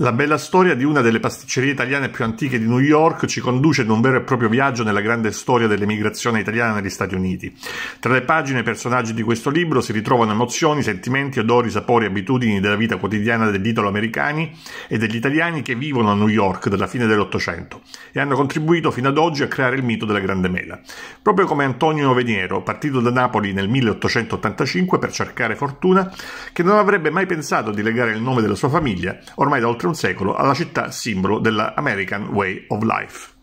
La bella storia di una delle pasticcerie italiane più antiche di New York ci conduce in un vero e proprio viaggio nella grande storia dell'emigrazione italiana negli Stati Uniti. Tra le pagine e i personaggi di questo libro si ritrovano emozioni, sentimenti, odori, sapori, abitudini della vita quotidiana degli italo-americani e degli italiani che vivono a New York dalla fine dell'Ottocento e hanno contribuito fino ad oggi a creare il mito della Grande Mela. Proprio come Antonio Veniero, partito da Napoli nel 1885 per cercare fortuna, che non avrebbe mai pensato di legare il nome della sua famiglia, ormai da oltre un secolo, alla città simbolo della American Way of Life.